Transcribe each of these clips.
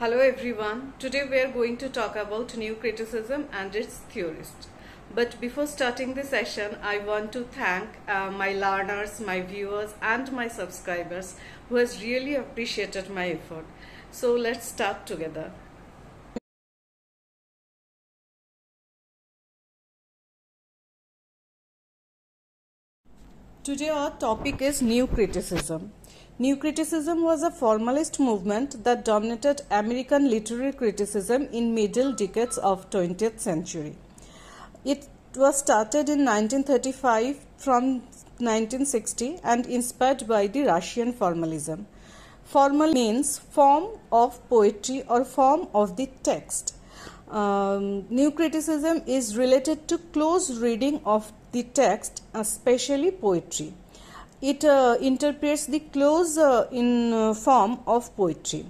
Hello everyone, today we are going to talk about new criticism and its theorists. But before starting the session, I want to thank uh, my learners, my viewers and my subscribers who has really appreciated my effort. So let's start together. Today our topic is new criticism. New criticism was a formalist movement that dominated American literary criticism in middle decades of 20th century. It was started in 1935 from 1960 and inspired by the Russian formalism. Formal means form of poetry or form of the text. Um, new criticism is related to close reading of the text, especially poetry it uh, interprets the close uh, in uh, form of poetry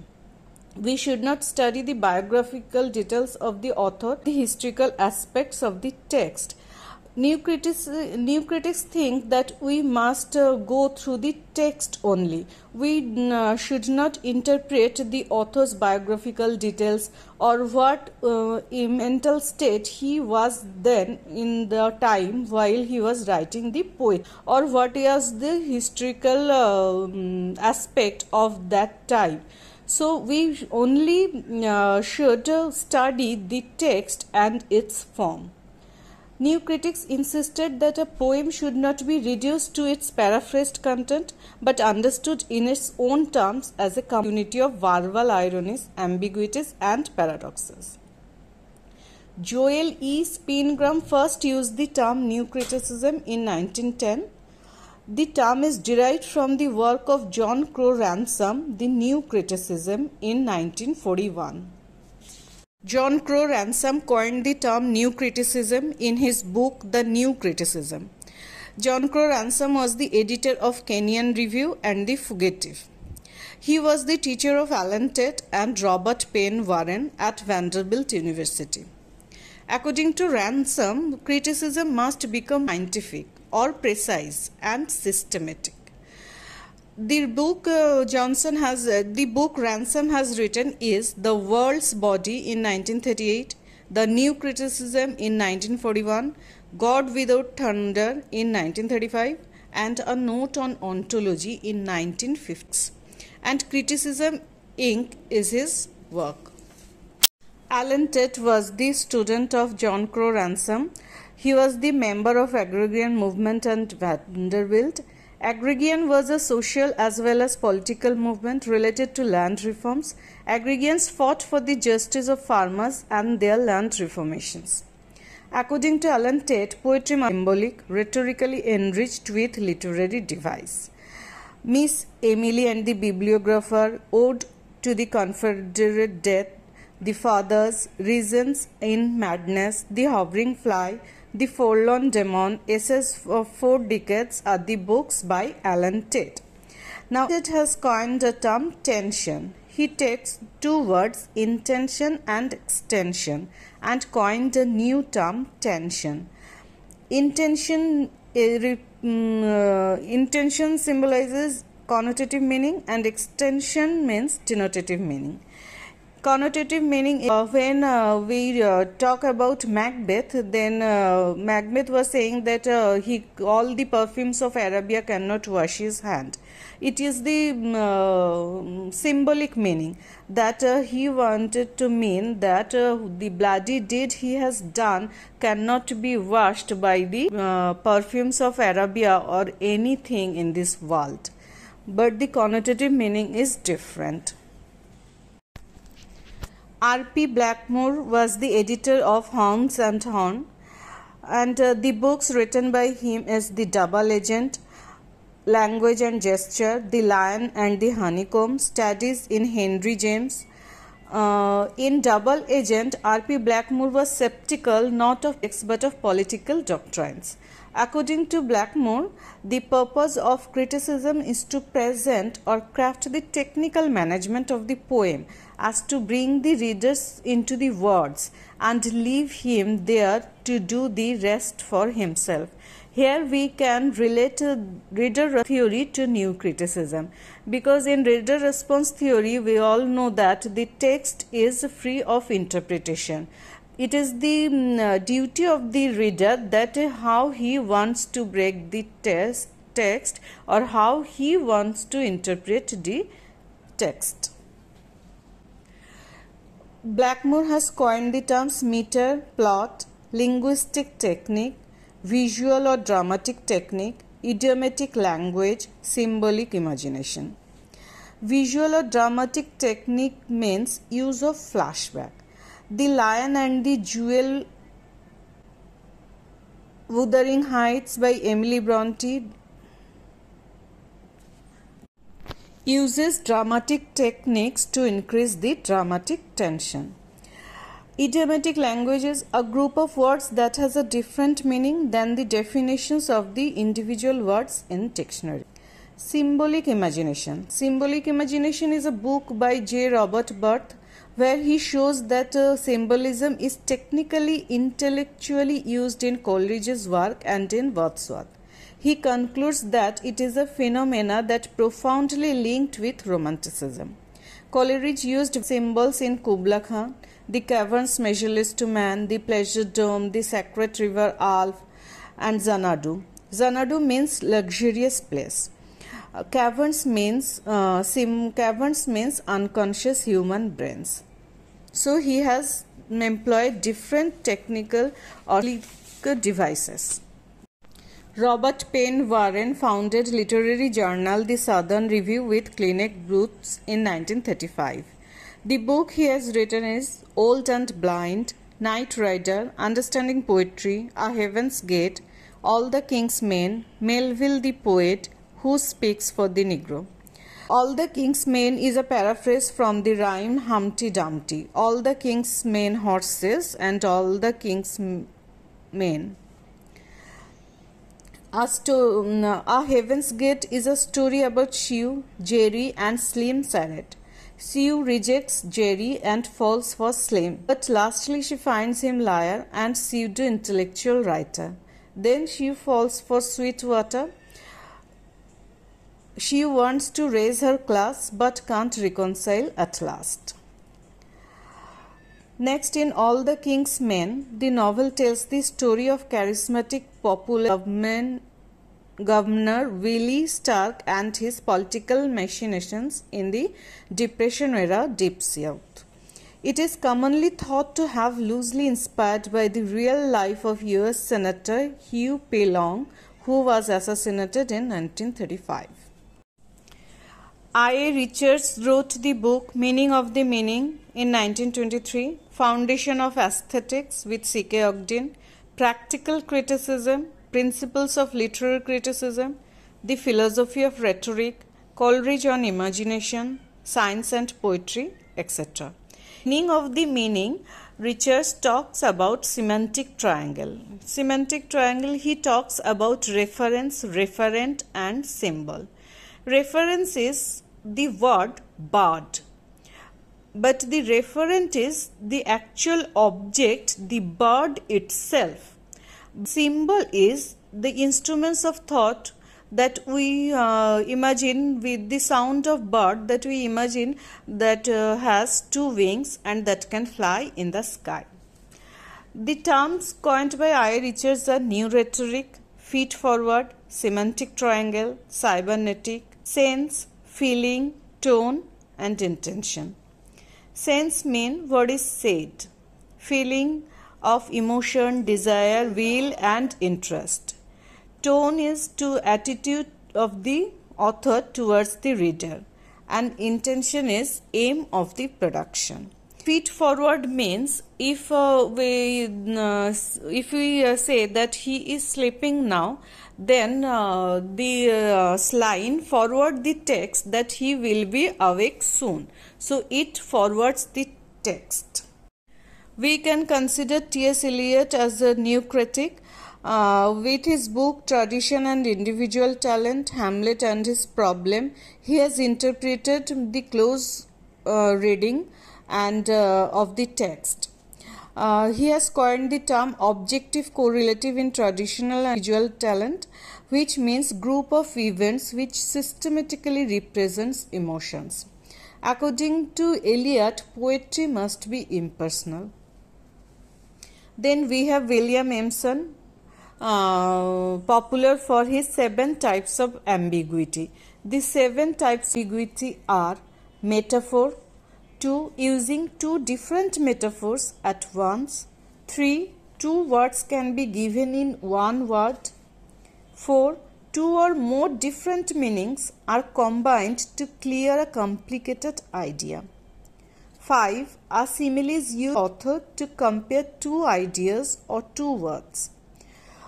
we should not study the biographical details of the author, the historical aspects of the text, New critics, new critics think that we must uh, go through the text only. We uh, should not interpret the author's biographical details or what uh, mental state he was then in the time while he was writing the poem or what is the historical mm, aspect of that time. So we only should study the text and its form. New critics insisted that a poem should not be reduced to its paraphrased content but understood in its own terms as a community of verbal ironies, ambiguities, and paradoxes. Joel E. Spingram first used the term New Criticism in 1910. The term is derived from the work of John Crow Ransom, The New Criticism, in 1941. John Crow Ransom coined the term New Criticism in his book The New Criticism. John Crow Ransom was the editor of Kenyan Review and The Fugitive. He was the teacher of Alan Tate and Robert Payne Warren at Vanderbilt University. According to Ransom, criticism must become scientific or precise and systematic the book uh, Johnson has uh, the book Ransom has written is The World's Body in 1938, The New Criticism in 1941, God Without Thunder in 1935, and A Note on Ontology in 1950s. And Criticism Inc. is his work. Alan Tate was the student of John Crow Ransom. He was the member of agrarian movement and Vanderbilt. Agrarian was a social as well as political movement related to land reforms. Agrarians fought for the justice of farmers and their land reformations. According to Alan Tate, poetry is symbolic, rhetorically enriched with literary device. Miss Emily and the Bibliographer, Ode to the Confederate Death, The Fathers, Reasons in Madness, The Hovering Fly, the Forlorn Demon, Essays for Four Decades are the books by Alan Tate. Now, Tate has coined the term tension. He takes two words, intention and extension, and coined a new term, tension. Intention, eh, mm, uh, intention symbolizes connotative meaning, and extension means denotative meaning connotative meaning uh, when uh, we uh, talk about macbeth then uh, macbeth was saying that uh, he all the perfumes of arabia cannot wash his hand it is the mm, uh, symbolic meaning that he wanted to mean that the bloody deed he has done cannot be washed by the perfumes of arabia or anything in this world but the connotative meaning is different R.P. Blackmore was the editor of Hounds and Horn, and uh, the books written by him is The Double Legend, Language and Gesture, The Lion and the Honeycomb, Studies in Henry James, uh, in Double Agent, R.P. Blackmore was sceptical not of ethics but of political doctrines. According to Blackmore, the purpose of criticism is to present or craft the technical management of the poem as to bring the readers into the words and leave him there to do the rest for himself. Here we can relate uh, reader theory to new criticism because in reader response theory we all know that the text is free of interpretation it is the mm, uh, duty of the reader that how he wants to break the text or how he wants to interpret the text. Blackmore has coined the terms meter, plot, linguistic technique, visual or dramatic technique, idiomatic language, symbolic imagination. Visual or dramatic technique means use of flashback. The Lion and the Jewel Wuthering Heights by Emily Bronte uses dramatic techniques to increase the dramatic tension. Idiomatic languages a group of words that has a different meaning than the definitions of the individual words in dictionary. Symbolic imagination. Symbolic imagination is a book by J. Robert Burth where he shows that uh, symbolism is technically intellectually used in Coleridge's work and in Wordsworth. He concludes that it is a phenomena that profoundly linked with romanticism. Coleridge used symbols in Kubla Khan, the caverns measureless to man, the pleasure dome, the sacred river Alf, and Zanadu. Zanadu means luxurious place. Uh, caverns means uh, sim caverns means unconscious human brains. So he has employed different technical or devices. Robert Payne Warren founded literary journal The Southern Review with Clinic Booths in 1935. The book he has written is Old and Blind, Night Rider, Understanding Poetry, A Heaven's Gate, All the King's Men, Melville the Poet, Who Speaks for the Negro. All the King's Men is a paraphrase from the rhyme Humpty Dumpty. All the King's Men horses and all the King's men. As to a Heaven's Gate is a story about Shiv, Jerry, and Slim Sarret. Sue rejects Jerry and falls for Slim, but lastly she finds him liar and pseudo intellectual writer. Then she falls for Sweetwater. She wants to raise her class but can't reconcile at last. Next, in All the King's Men, the novel tells the story of charismatic, popular men Governor Willie Stark and his political machinations in the Depression era Deep South. It is commonly thought to have loosely inspired by the real life of US Senator Hugh P. Long, who was assassinated in 1935. I.A. Richards wrote the book Meaning of the Meaning in 1923, Foundation of Aesthetics with C.K. Ogden, Practical Criticism Principles of Literary Criticism, The Philosophy of Rhetoric, Coleridge on Imagination, Science and Poetry, etc. Meaning of the meaning, Richards talks about semantic triangle. Semantic triangle, he talks about reference, referent, and symbol. Reference is the word bird, but the referent is the actual object, the bird itself Symbol is the instruments of thought that we uh, imagine with the sound of bird that we imagine that uh, has two wings and that can fly in the sky. The terms coined by I. Richards are new rhetoric, feet forward, semantic triangle, cybernetic, sense, feeling, tone, and intention. Sense mean what is said, feeling of emotion, desire, will, and interest. Tone is to attitude of the author towards the reader, and intention is aim of the production. Feed forward means if uh, we uh, if we uh, say that he is sleeping now, then uh, the uh, line forward the text that he will be awake soon. So it forwards the text we can consider T.S. Eliot as a new critic. Uh, with his book Tradition and Individual Talent, Hamlet and His Problem, he has interpreted the close uh, reading and uh, of the text. Uh, he has coined the term objective correlative in traditional and individual talent, which means group of events which systematically represents emotions. According to Eliot, poetry must be impersonal. Then we have William Empson, uh, popular for his seven types of ambiguity. The seven types of ambiguity are metaphor, two using two different metaphors at once, three two words can be given in one word, four two or more different meanings are combined to clear a complicated idea. 5. A simile is used author to compare two ideas or two words.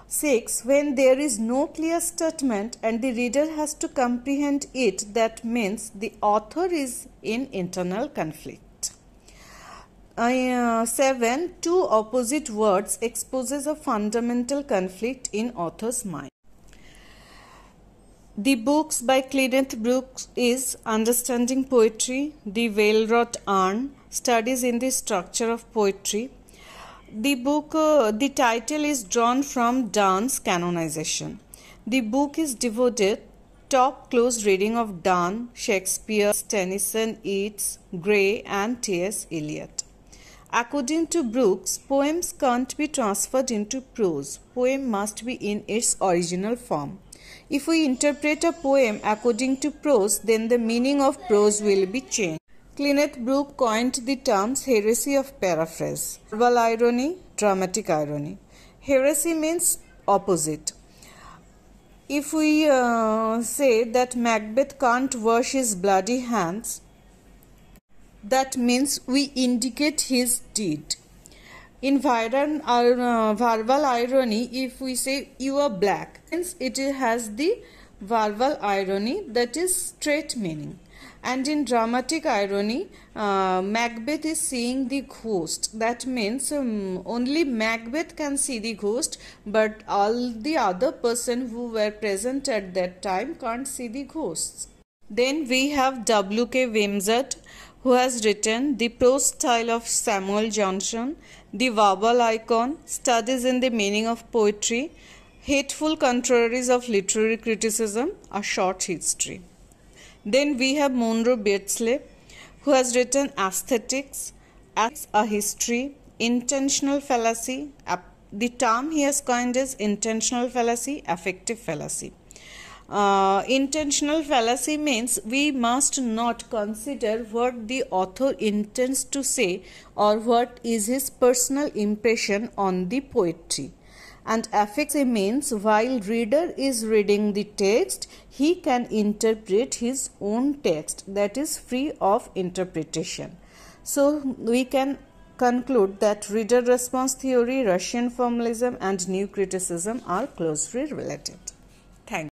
6. When there is no clear statement and the reader has to comprehend it, that means the author is in internal conflict. Uh, 7. Two opposite words exposes a fundamental conflict in author's mind. The books by Clement Brooks is Understanding Poetry, The Well-Wrought Urn, Studies in the Structure of Poetry. The book, uh, the title is drawn from Donne's canonization. The book is devoted top close reading of Donne, Shakespeare, Tennyson, Yeats, Gray, and T.S. Eliot. According to Brooks, poems can't be transferred into prose. Poem must be in its original form. If we interpret a poem according to prose, then the meaning of prose will be changed. Clineth Brook coined the terms heresy of paraphrase, verbal irony, dramatic irony. Heresy means opposite. If we uh, say that Macbeth can't wash his bloody hands, that means we indicate his deed in viral, uh, verbal irony if we say you are black since it has the verbal irony that is straight meaning and in dramatic irony uh, macbeth is seeing the ghost that means um, only macbeth can see the ghost but all the other person who were present at that time can't see the ghosts then we have wk wimsett who has written the prose style of samuel johnson the verbal icon, studies in the meaning of poetry, hateful contraries of literary criticism, a short history. Then we have Monroe Beardsley, who has written Aesthetics, as a history, intentional fallacy. The term he has coined is intentional fallacy, affective fallacy uh, intentional fallacy means we must not consider what the author intends to say or what is his personal impression on the poetry and affixy means while reader is reading the text he can interpret his own text that is free of interpretation so we can conclude that reader response theory russian formalism and new criticism are closely related